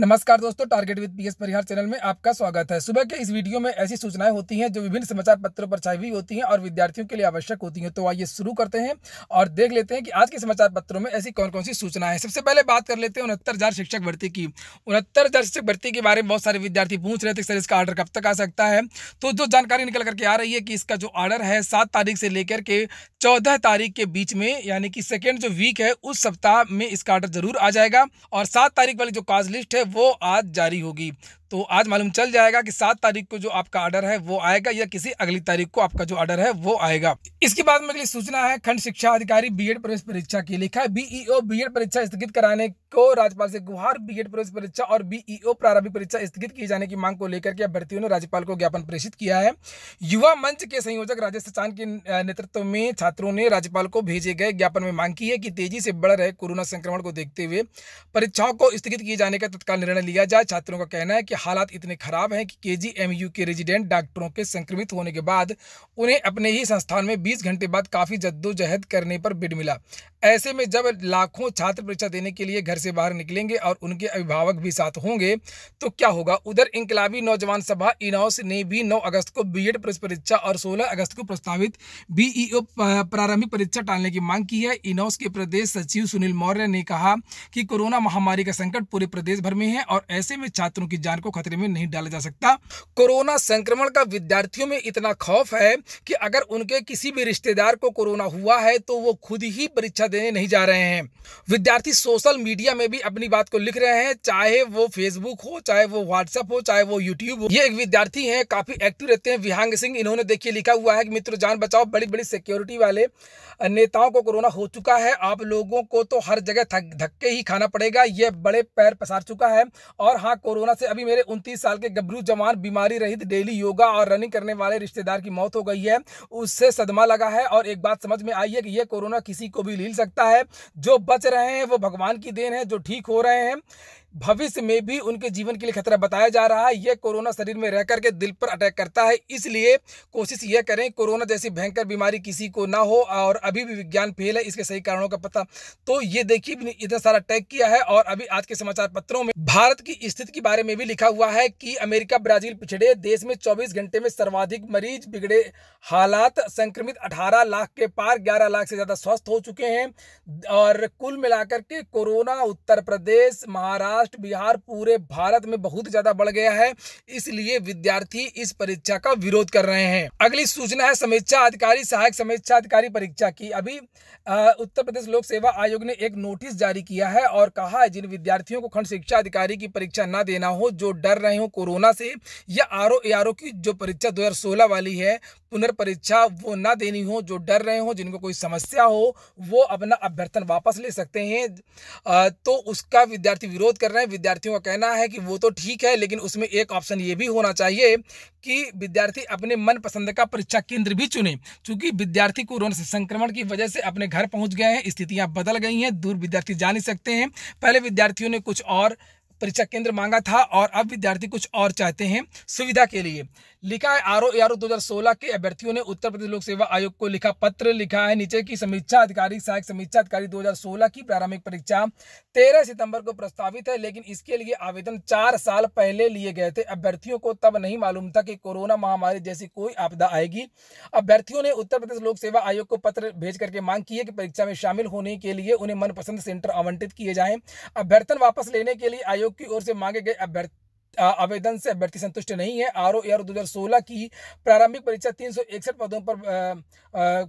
नमस्कार दोस्तों target with PS Parihar channel में आपका स्वागत है सुबह के इस वीडियो में ऐसी सूचनाएं होती हैं जो विभिन्न समाचार पत्रों पर छाई हुई होती हैं और विद्यार्थियों के लिए आवश्यक होती हैं तो आइए शुरू करते हैं और देख लेते हैं कि आज के समाचार पत्रों में ऐसी कौन कौन सी सूचनाएं हैं सबसे पहले बात कर लेते हैं उनहत्तर शिक्षक भर्ती की उनहत्तर शिक्षक भर्ती के बारे में बहुत सारे विद्यार्थी पूछ रहे थे सर इसका ऑर्डर कब तक आ सकता है तो जो जानकारी निकल करके आ रही है कि इसका जो ऑर्डर है सात तारीख से लेकर के चौदह तारीख के बीच में यानी कि सेकेंड जो वीक है उस सप्ताह में इसका ऑर्डर जरूर आ जाएगा और सात तारीख वाली जो काज लिस्ट है वो आज जारी होगी तो आज मालूम चल जाएगा कि सात तारीख को जो आपका ऑर्डर है वो आएगा या किसी अगली तारीख को आपका जो ऑर्डर है वो आएगा इसके बाद में अगली सूचना है खंड शिक्षा अधिकारी बीएड प्रवेश परीक्षा की लिखा है बीईओ बीएड e परीक्षा स्थगित कराने को राज्यपाल से गुहार बीएड प्रवेश परीक्षा और बीईओ e प्रारंभिक परीक्षा स्थगित किए जाने की मांग को लेकर के अभ्यर्थियों ने राज्यपाल को ज्ञापन प्रेषित किया है युवा मंच के संयोजक राजेश चांद के नेतृत्व में छात्रों ने राज्यपाल को भेजे गए ज्ञापन में मांग की है कि तेजी से बढ़ रहे कोरोना संक्रमण को देखते हुए परीक्षाओं को स्थगित किए जाने का तत्काल का निर्णय लिया जाए छात्रों का कहना है कि हालात इतने खराब हैं कि केजीएमयू के रेजिडेंट डॉक्टरों के संक्रमित होने के बाद उन्हें अपने ही संस्थान में 20 घंटे बाद काफ़ी जद्दोजहद करने पर बिड मिला ऐसे में जब लाखों छात्र परीक्षा देने के लिए घर से बाहर निकलेंगे और उनके अभिभावक भी साथ होंगे तो क्या होगा उधर इंकलाबी नौजवान सभा इनाउस ने भी नौ अगस्त को बी एड परीक्षा और सोलह अगस्त को प्रस्तावित बीईओ प्रारंभिक परीक्षा टालने की मांग की है इनाउस के प्रदेश सचिव सुनील मौर्य ने कहा कि कोरोना महामारी का संकट पूरे प्रदेश भर में है और ऐसे में छात्रों की जान को खतरे में नहीं डाला जा सकता कोरोना संक्रमण का विद्यार्थियों में इतना खौफ है कि अगर उनके किसी भी रिश्तेदार को कोरोना हुआ है तो वो खुद ही परीक्षा देने नहीं जा रहे हैं विद्यार्थी सोशल मीडिया में भी अपनी बात को लिख रहे हैं चाहे वो फेसबुक हो चाहे वो व्हाट्सएप हो चाहे वो यूट्यूब हो ये एक विद्यार्थी है काफी एक्टिव रहते हैं विहांग सिंह इन्होंने देखिए लिखा हुआ है कि मित्र जान बचाओ बड़ी बड़ी सिक्योरिटी वाले नेताओं को कोरोना हो चुका है आप लोगों को तो हर जगह धक्के ही खाना पड़ेगा ये बड़े पैर पसार चुका करना है और हाँ कोरोना से अभी मेरे उनतीस साल के गबरू जवान बीमारी रहित डेली योगा और रनिंग करने वाले रिश्तेदार की मौत हो गई है उससे सदमा लगा है और एक बात समझ में आई है कि यह कोरोना किसी को भी लील सकता है जो बच रहे हैं वो भगवान की देन है जो ठीक हो रहे हैं भविष्य में भी उनके जीवन के लिए खतरा बताया जा रहा है यह कोरोना शरीर में रह करके दिल पर अटैक करता है इसलिए कोशिश यह करें कोरोना जैसी भयंकर बीमारी किसी को ना हो और अभी भी विज्ञान फेल है इसके सही कारणों का पता तो ये देखिए इतना सारा अटैक किया है और अभी आज के समाचार पत्रों में भारत की स्थिति के बारे में भी लिखा हुआ है कि अमेरिका ब्राजील पिछड़े देश में चौबीस घंटे में सर्वाधिक मरीज बिगड़े हालात संक्रमित अठारह लाख के पार ग्यारह लाख से ज्यादा स्वस्थ हो चुके हैं और कुल मिलाकर के कोरोना उत्तर प्रदेश महाराष्ट्र महाराष्ट्र बिहार पूरे भारत में बहुत ज्यादा बढ़ गया है इसलिए विद्यार्थी इस परीक्षा का विरोध कर रहे हैं अगली सूचना है समीक्षा अधिकारी सहायक समीक्षा अधिकारी परीक्षा की अभी उत्तर प्रदेश लोक सेवा आयोग ने एक नोटिस जारी किया है और कहा है जिन विद्यार्थियों को खंड शिक्षा अधिकारी की परीक्षा ना देना हो जो डर रहे हो कोरोना से या आर ओ की जो परीक्षा दो वाली है पुनर्परीक्षा वो ना देनी हो जो डर रहे हो जिनको कोई समस्या हो वो अपना अभ्यर्थन वापस ले सकते हैं तो उसका विद्यार्थी विरोध कर कर रहे हैं विद्यार्थियों का कहना है कि वो तो ठीक है लेकिन उसमें एक ऑप्शन ये भी होना चाहिए कि विद्यार्थी अपने मनपसंद का परीक्षा केंद्र भी चुने चूंकि विद्यार्थी कोरोना संक्रमण की वजह से अपने घर पहुंच गए हैं स्थितियां बदल गई हैं दूर विद्यार्थी जा नहीं सकते हैं पहले विद्यार्थियों ने कुछ और परीक्षा केंद्र मांगा था और अब विद्यार्थी कुछ और चाहते हैं सुविधा के लिए लिखा है आर ओ ए आर के अभ्यर्थियों ने उत्तर प्रदेश लोक सेवा आयोग को लिखा पत्र लिखा है नीचे की समीक्षा अधिकारी सहायक समीक्षा अधिकारी 2016 की प्रारंभिक परीक्षा 13 सितंबर को प्रस्तावित है लेकिन इसके लिए आवेदन चार साल पहले लिए गए थे अभ्यर्थियों को तब नहीं मालूम था कि कोरोना महामारी जैसी कोई आपदा आएगी अभ्यर्थियों ने उत्तर प्रदेश लोक सेवा आयोग को पत्र भेज करके मांग की है कि परीक्षा में शामिल होने के लिए उन्हें मनपसंद सेंटर आवंटित किए जाएं अभ्यर्थन वापस लेने के लिए आयोग आयोग की ओर से मांगे गए अभ्यर्थी आवेदन से अभ्यर्थी संतुष्ट नहीं है आर ओ एयर दो की प्रारंभिक परीक्षा तीन सौ इकसठ पदों पर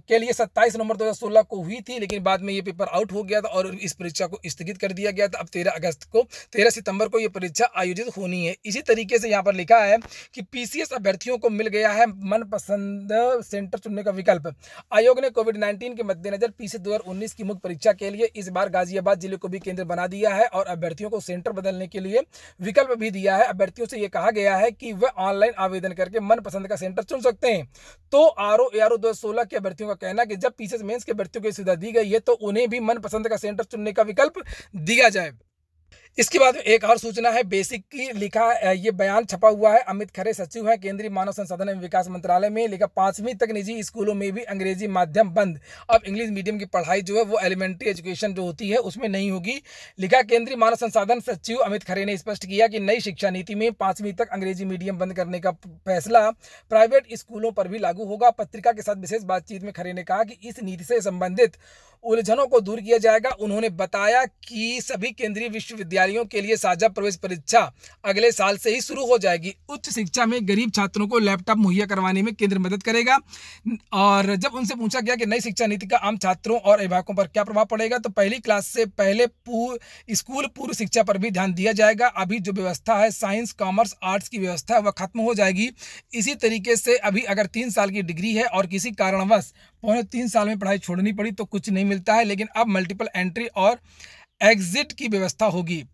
के लिए सत्ताईस नवंबर सोलह को हुई थी लेकिन बाद में ये पेपर आउट हो गया था और इस परीक्षा को स्थगित कर दिया गया था अब तेरह अगस्त को तेरह सितंबर को ये परीक्षा आयोजित होनी है इसी तरीके से यहाँ पर लिखा है कि पीसीएस अभ्यर्थियों को मिल गया है मनपसंद सेंटर चुनने का विकल्प आयोग ने कोविड नाइन्टीन के मद्देनजर पीसी दो की मुख्य परीक्षा के लिए इस बार गाजियाबाद जिले को भी केंद्र बना दिया है और अभ्यर्थियों को सेंटर बदलने के लिए विकल्प भी दिया है अभ्यर्थियों से यह कहा गया है कि वह ऑनलाइन आवेदन करके मनपसंद का सेंटर चुन सकते हैं तो आर ओ आर ओ दो सोलह के अभ्यर्थियों का कहना कि जब पीसीएस मेंस के अभ्यर्थियों की सुविधा दी गई है तो उन्हें भी मनपसंद का सेंटर चुनने का विकल्प दिया जाए इसके बाद एक और सूचना है बेसिक की लिखा ये बयान छपा हुआ है अमित खरे सचिव हैं केंद्रीय मानव संसाधन एवं विकास मंत्रालय में लिखा पांचवी तक निजी स्कूलों में भी अंग्रेजी माध्यम बंद अब इंग्लिश मीडियम की पढ़ाई जो है वो एलिमेंट्री एजुकेशन जो होती है उसमें नहीं होगी लिखा केंद्रीय मानव संसाधन सचिव अमित खरे ने स्पष्ट किया कि नई शिक्षा नीति में पांचवीं तक अंग्रेजी मीडियम बंद करने का फैसला प्राइवेट स्कूलों पर भी लागू होगा पत्रिका के साथ विशेष बातचीत में खरे ने कहा कि इस नीति से संबंधित उलझनों को दूर किया जाएगा उन्होंने बताया कि सभी केंद्रीय विश्वविद्यालय तैयारियों के लिए साझा प्रवेश परीक्षा अगले साल से ही शुरू हो जाएगी उच्च शिक्षा में गरीब छात्रों को लैपटॉप मुहैया करवाने में केंद्र मदद करेगा और जब उनसे पूछा गया कि नई शिक्षा नीति का आम छात्रों और अभिभावकों पर क्या प्रभाव पड़ेगा तो पहली क्लास से पहले पूर, स्कूल पूर्व शिक्षा पर भी ध्यान दिया जाएगा अभी जो व्यवस्था है साइंस कॉमर्स आर्ट्स की व्यवस्था वह खत्म हो जाएगी इसी तरीके से अभी अगर तीन साल की डिग्री है और किसी कारणवश पौने तीन साल में पढ़ाई छोड़नी पड़ी तो कुछ नहीं मिलता है लेकिन अब मल्टीपल एंट्री और एग्जिट की व्यवस्था होगी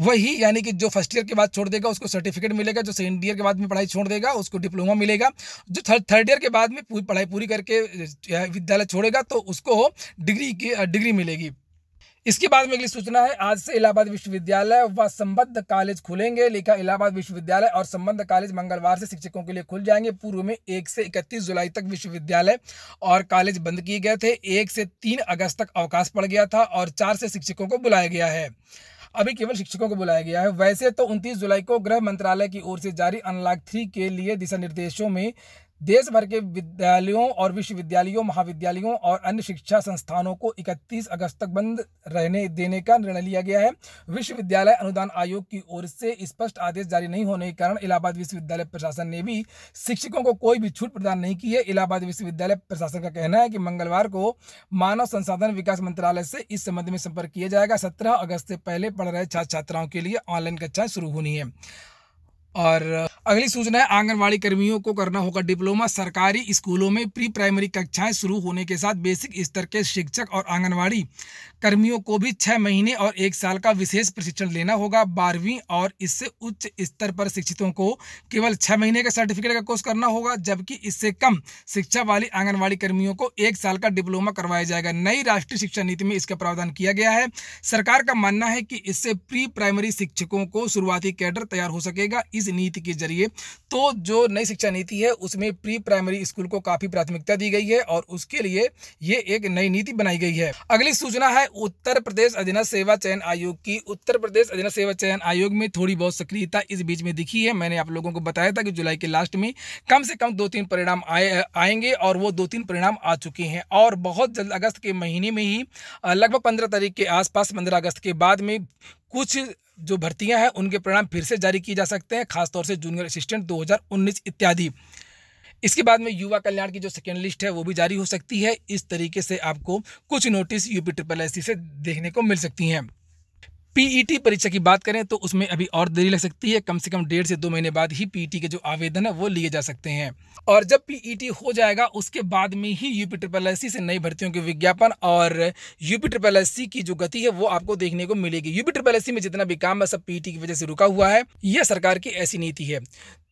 वही यानी कि जो फर्स्ट ईयर के बाद छोड़ देगा उसको सर्टिफिकेट मिलेगा जो सेकेंड ईयर के बाद में पढ़ाई छोड़ देगा उसको डिप्लोमा मिलेगा जो थर्ड ईयर के बाद में पूरी पढ़ाई पूरी करके विद्यालय छोड़ेगा तो उसको डिग्री की डिग्री मिलेगी इसके बाद में अगली सूचना है आज से इलाहाबाद विश्वविद्यालय व संबद्ध कॉलेज खुलेंगे लेखा इलाहाबाद विश्वविद्यालय और संबद्ध कॉलेज मंगलवार से शिक्षकों के लिए खुल जाएंगे पूर्व में एक से इकतीस जुलाई तक विश्वविद्यालय और कॉलेज बंद किए गए थे एक से तीन अगस्त तक अवकाश पड़ गया था और चार से शिक्षकों को बुलाया गया है अभी केवल शिक्षकों को बुलाया गया है वैसे तो 29 जुलाई को गृह मंत्रालय की ओर से जारी अनलॉक थ्री के लिए दिशा निर्देशों में देश भर के विद्यालयों और विश्वविद्यालयों महाविद्यालयों और अन्य शिक्षा संस्थानों को 31 अगस्त तक बंद रहने देने का निर्णय लिया गया है विश्वविद्यालय अनुदान आयोग की ओर से स्पष्ट आदेश जारी नहीं होने के कारण इलाहाबाद विश्वविद्यालय प्रशासन ने भी शिक्षकों को कोई भी छूट प्रदान नहीं की है इलाहाबाद विश्वविद्यालय प्रशासन का कहना है कि मंगलवार को मानव संसाधन विकास मंत्रालय से इस संबंध में संपर्क किया जाएगा सत्रह अगस्त से पहले पढ़ रहे छात्र छात्राओं के लिए ऑनलाइन कक्षाएं शुरू होनी है और अगली सूचना है आंगनवाड़ी कर्मियों को करना होगा डिप्लोमा सरकारी स्कूलों में प्री प्राइमरी कक्षाएं शुरू होने के साथ बेसिक स्तर के शिक्षक और आंगनवाड़ी कर्मियों को भी छः महीने और एक साल का विशेष प्रशिक्षण लेना होगा बारहवीं और इससे उच्च स्तर पर शिक्षितों को केवल छः महीने का सर्टिफिकेट का कोर्स करना होगा जबकि इससे कम शिक्षा वाली आंगनबाड़ी कर्मियों को एक साल का डिप्लोमा करवाया जाएगा नई राष्ट्रीय शिक्षा नीति में इसका प्रावधान किया गया है सरकार का मानना है कि इससे प्री प्राइमरी शिक्षकों को शुरुआती कैडर तैयार हो सकेगा इस नीति के जरिए करिए तो जो नई शिक्षा नीति है उसमें प्री प्राइमरी स्कूल को काफ़ी प्राथमिकता दी गई है और उसके लिए ये एक नई नीति बनाई गई है अगली सूचना है उत्तर प्रदेश अधीन सेवा चयन आयोग की उत्तर प्रदेश अधीन सेवा चयन आयोग में थोड़ी बहुत सक्रियता इस बीच में दिखी है मैंने आप लोगों को बताया था कि जुलाई के लास्ट में कम से कम दो तीन परिणाम आए आएंगे और वो दो तीन परिणाम आ चुके हैं और बहुत जल्द अगस्त के महीने में ही लगभग पंद्रह तारीख के आसपास पंद्रह अगस्त के बाद में कुछ जो भर्तियां हैं उनके परिणाम फिर से जारी किए जा सकते हैं खासतौर से जूनियर असिस्टेंट 2019 इत्यादि इसके बाद में युवा कल्याण की जो सेकेंड लिस्ट है वो भी जारी हो सकती है इस तरीके से आपको कुछ नोटिस यूपी ट्रिपल एस से देखने को मिल सकती हैं पीईटी e परीक्षा की बात करें तो उसमें अभी और देरी लग सकती है कम से कम डेढ़ से दो महीने बाद ही पीईटी e के जो आवेदन है वो लिए जा सकते हैं और जब पीईटी e हो जाएगा उसके बाद में ही यूपी ट्रिपल एस से नई भर्तियों के विज्ञापन और यूपी ट्रिपल एस की जो गति है वो आपको देखने को मिलेगी यूपी ट्रिपल एस में जितना भी काम है सब पीईटी की वजह से रुका हुआ है यह सरकार की ऐसी नीति है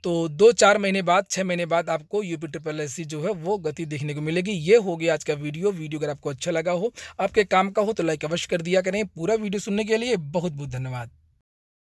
तो दो चार महीने बाद छः महीने बाद आपको यूपी ट्रिपल एस जो है वो गति देखने को मिलेगी ये हो गया आज का वीडियो वीडियो अगर आपको अच्छा लगा हो आपके काम का हो तो लाइक अवश्य कर दिया करें पूरा वीडियो सुनने के लिए बहुत बहुत धन्यवाद